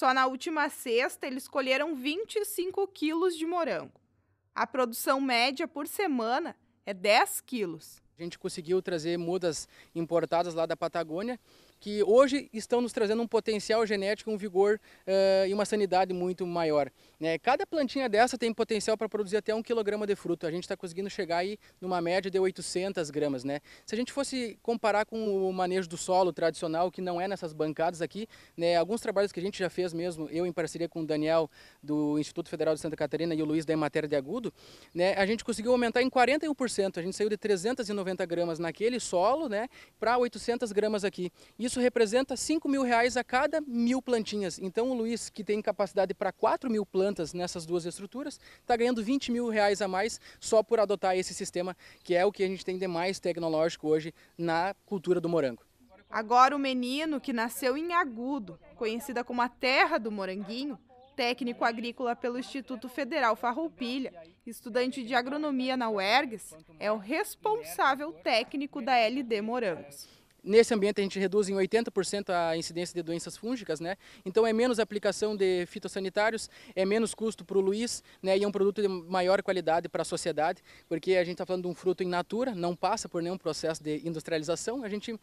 Só na última sexta, eles colheram 25 quilos de morango. A produção média por semana é 10 quilos. A gente conseguiu trazer mudas importadas lá da Patagônia que hoje estão nos trazendo um potencial genético, um vigor uh, e uma sanidade muito maior. Né? Cada plantinha dessa tem potencial para produzir até um quilograma de fruto. A gente está conseguindo chegar aí numa média de 800 gramas. Né? Se a gente fosse comparar com o manejo do solo tradicional, que não é nessas bancadas aqui, né? alguns trabalhos que a gente já fez mesmo, eu em parceria com o Daniel do Instituto Federal de Santa Catarina e o Luiz da Ematéria de Agudo, né? a gente conseguiu aumentar em 41%. A gente saiu de 390 gramas naquele solo né? para 800 gramas aqui. Isso isso representa 5 mil reais a cada mil plantinhas. Então o Luiz, que tem capacidade para 4 mil plantas nessas duas estruturas, está ganhando 20 mil reais a mais só por adotar esse sistema, que é o que a gente tem de mais tecnológico hoje na cultura do morango. Agora o menino que nasceu em Agudo, conhecida como a terra do moranguinho, técnico agrícola pelo Instituto Federal Farroupilha, estudante de agronomia na UERGS, é o responsável técnico da LD Morangos. Nesse ambiente a gente reduz em 80% a incidência de doenças fúngicas, né? Então é menos aplicação de fitossanitários, é menos custo para o Luiz, né? E é um produto de maior qualidade para a sociedade, porque a gente está falando de um fruto em natura, não passa por nenhum processo de industrialização, a gente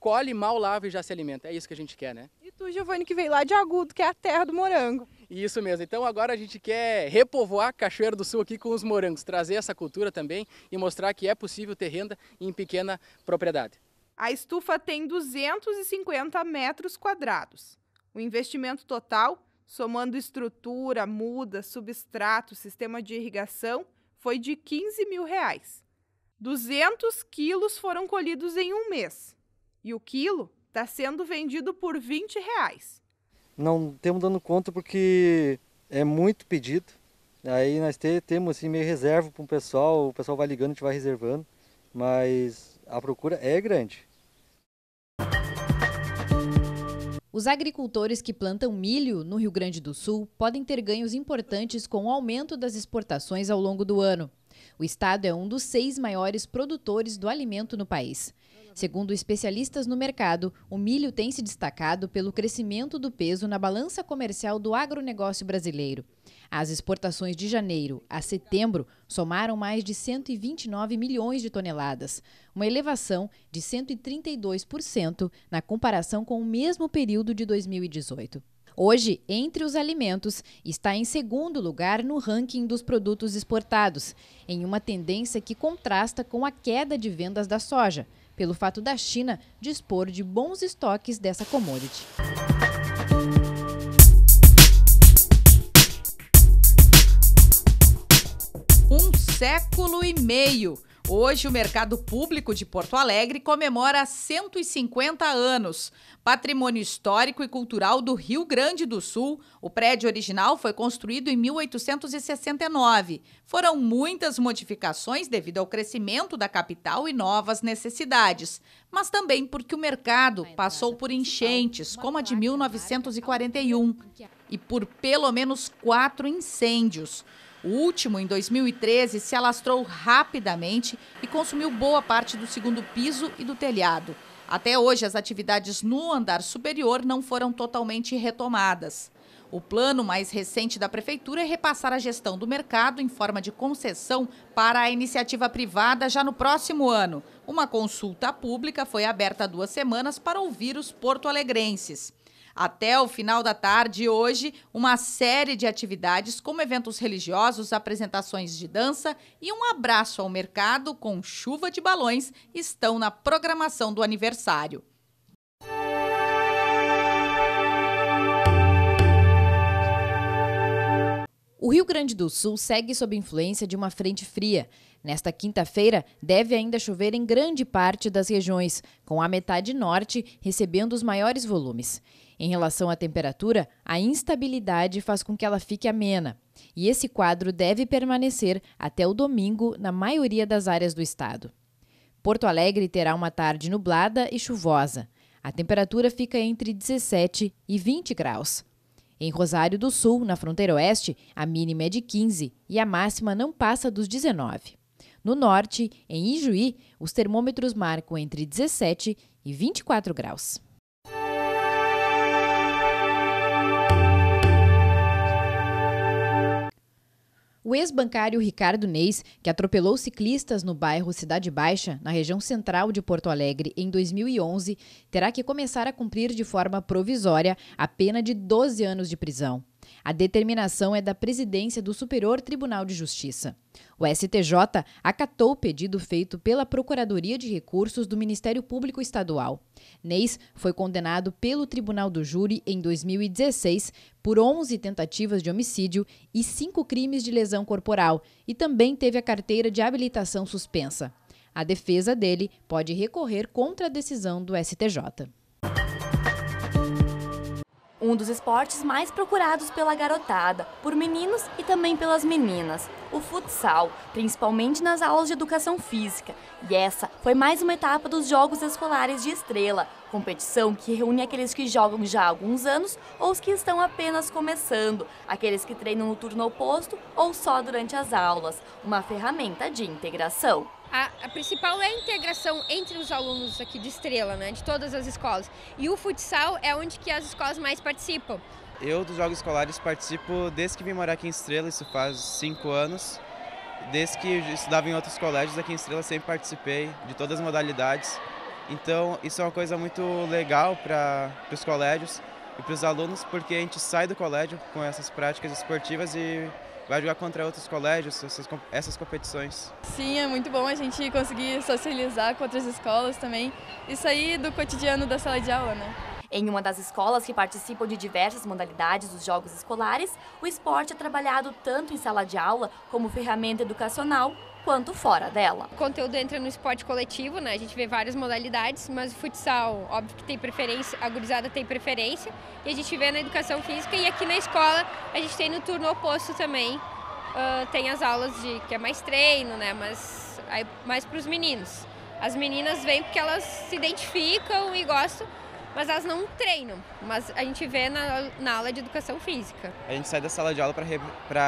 colhe, mal lava e já se alimenta. É isso que a gente quer, né? E tu, Giovanni, que veio lá de Agudo, que é a terra do morango. Isso mesmo. Então agora a gente quer repovoar Cachoeira do Sul aqui com os morangos, trazer essa cultura também e mostrar que é possível ter renda em pequena propriedade. A estufa tem 250 metros quadrados. O investimento total, somando estrutura, muda, substrato, sistema de irrigação, foi de 15 mil reais. 200 quilos foram colhidos em um mês e o quilo está sendo vendido por 20 reais. Não estamos dando conta porque é muito pedido. Aí nós te, temos assim, meio reserva para o pessoal, o pessoal vai ligando, a gente vai reservando, mas a procura é grande. Os agricultores que plantam milho no Rio Grande do Sul podem ter ganhos importantes com o aumento das exportações ao longo do ano. O estado é um dos seis maiores produtores do alimento no país. Segundo especialistas no mercado, o milho tem se destacado pelo crescimento do peso na balança comercial do agronegócio brasileiro. As exportações de janeiro a setembro somaram mais de 129 milhões de toneladas, uma elevação de 132% na comparação com o mesmo período de 2018 hoje entre os alimentos, está em segundo lugar no ranking dos produtos exportados, em uma tendência que contrasta com a queda de vendas da soja, pelo fato da China dispor de bons estoques dessa commodity. Um século e meio. Hoje, o mercado público de Porto Alegre comemora 150 anos. Patrimônio histórico e cultural do Rio Grande do Sul, o prédio original foi construído em 1869. Foram muitas modificações devido ao crescimento da capital e novas necessidades, mas também porque o mercado passou por enchentes, como a de 1941, e por pelo menos quatro incêndios. O último, em 2013, se alastrou rapidamente e consumiu boa parte do segundo piso e do telhado. Até hoje, as atividades no andar superior não foram totalmente retomadas. O plano mais recente da Prefeitura é repassar a gestão do mercado em forma de concessão para a iniciativa privada já no próximo ano. Uma consulta pública foi aberta há duas semanas para ouvir os porto-alegrenses. Até o final da tarde hoje, uma série de atividades como eventos religiosos, apresentações de dança e um abraço ao mercado com chuva de balões estão na programação do aniversário. O Rio Grande do Sul segue sob influência de uma frente fria. Nesta quinta-feira, deve ainda chover em grande parte das regiões, com a metade norte recebendo os maiores volumes. Em relação à temperatura, a instabilidade faz com que ela fique amena. E esse quadro deve permanecer até o domingo na maioria das áreas do estado. Porto Alegre terá uma tarde nublada e chuvosa. A temperatura fica entre 17 e 20 graus. Em Rosário do Sul, na fronteira oeste, a mínima é de 15 e a máxima não passa dos 19. No norte, em Ijuí, os termômetros marcam entre 17 e 24 graus. O ex-bancário Ricardo Neis, que atropelou ciclistas no bairro Cidade Baixa, na região central de Porto Alegre, em 2011, terá que começar a cumprir de forma provisória a pena de 12 anos de prisão. A determinação é da presidência do Superior Tribunal de Justiça. O STJ acatou o pedido feito pela Procuradoria de Recursos do Ministério Público Estadual. Neis foi condenado pelo Tribunal do Júri em 2016 por 11 tentativas de homicídio e 5 crimes de lesão corporal e também teve a carteira de habilitação suspensa. A defesa dele pode recorrer contra a decisão do STJ um dos esportes mais procurados pela garotada, por meninos e também pelas meninas, o futsal, principalmente nas aulas de educação física. E essa foi mais uma etapa dos Jogos Escolares de Estrela, competição que reúne aqueles que jogam já há alguns anos ou os que estão apenas começando, aqueles que treinam no turno oposto ou só durante as aulas, uma ferramenta de integração a, a, principal é a integração entre os alunos aqui de Estrela, né, de todas as escolas. E o futsal é onde que as escolas mais participam. Eu dos Jogos Escolares participo desde que vim morar aqui em Estrela, isso faz cinco anos. Desde que estudava em outros colégios aqui em Estrela sempre participei de todas as modalidades. Então isso é uma coisa muito legal para os colégios e para os alunos, porque a gente sai do colégio com essas práticas esportivas e vai jogar contra outros colégios, essas, essas competições. Sim, é muito bom a gente conseguir socializar com outras escolas também e sair do cotidiano da sala de aula, né? Em uma das escolas que participam de diversas modalidades dos jogos escolares, o esporte é trabalhado tanto em sala de aula como ferramenta educacional quanto fora dela. O conteúdo entra no esporte coletivo, né? A gente vê várias modalidades, mas o futsal, óbvio que tem preferência, a gurizada tem preferência, e a gente vê na educação física e aqui na escola a gente tem no turno oposto também. Uh, tem as aulas de que é mais treino, né? Mas aí mais para os meninos. As meninas vêm porque elas se identificam e gostam, mas elas não treinam, mas a gente vê na, na aula de educação física. A gente sai da sala de aula para re,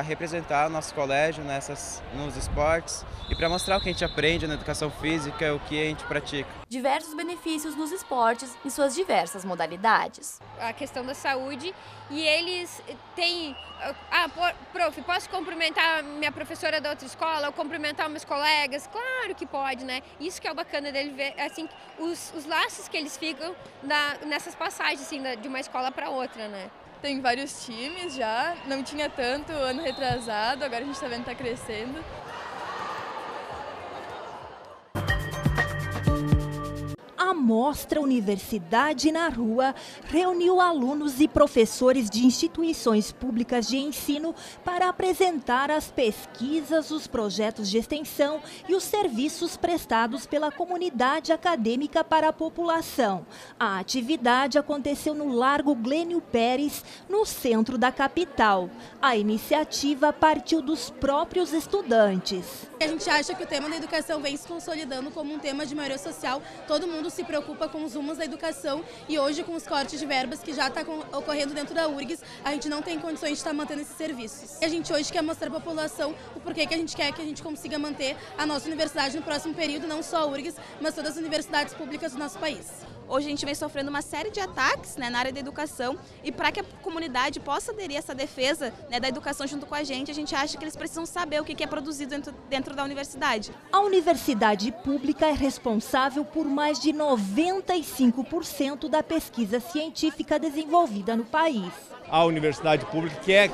representar o nosso colégio nessas, né, nos esportes e para mostrar o que a gente aprende na educação física, o que a gente pratica. Diversos benefícios nos esportes em suas diversas modalidades. A questão da saúde e eles têm... Ah, prof, posso cumprimentar minha professora da outra escola ou cumprimentar meus colegas? Claro que pode, né? Isso que é o bacana dele ver, assim, os, os laços que eles ficam da, nessas passagens assim, de uma escola para outra, né? Tem vários times já, não tinha tanto ano retrasado, agora a gente está vendo que está crescendo. mostra Universidade na Rua reuniu alunos e professores de instituições públicas de ensino para apresentar as pesquisas, os projetos de extensão e os serviços prestados pela comunidade acadêmica para a população. A atividade aconteceu no Largo Glênio Pérez, no centro da capital. A iniciativa partiu dos próprios estudantes. A gente acha que o tema da educação vem se consolidando como um tema de maioria social, todo mundo se preocupa com os rumos da educação e hoje com os cortes de verbas que já está ocorrendo dentro da URGS, a gente não tem condições de estar tá mantendo esses serviços. E a gente hoje quer mostrar para a população o porquê que a gente quer que a gente consiga manter a nossa universidade no próximo período, não só a URGS, mas todas as universidades públicas do nosso país. Hoje a gente vem sofrendo uma série de ataques né, na área da educação e para que a comunidade possa aderir a essa defesa né, da educação junto com a gente, a gente acha que eles precisam saber o que é produzido dentro, dentro da universidade. A universidade pública é responsável por mais de 95% da pesquisa científica desenvolvida no país. A universidade pública, que é,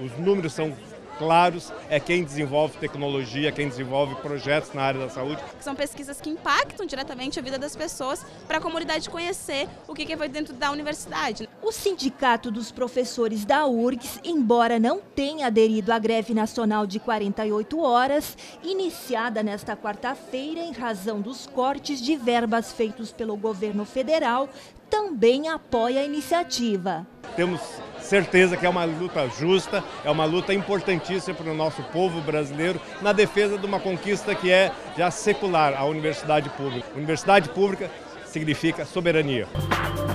os números são claros é quem desenvolve tecnologia, quem desenvolve projetos na área da saúde. São pesquisas que impactam diretamente a vida das pessoas para a comunidade conhecer o que é dentro da universidade. Né? O Sindicato dos Professores da URGS, embora não tenha aderido à greve nacional de 48 horas, iniciada nesta quarta-feira em razão dos cortes de verbas feitos pelo governo federal, também apoia a iniciativa. Temos certeza que é uma luta justa, é uma luta importantíssima para o nosso povo brasileiro na defesa de uma conquista que é já secular, a universidade pública. Universidade pública significa soberania.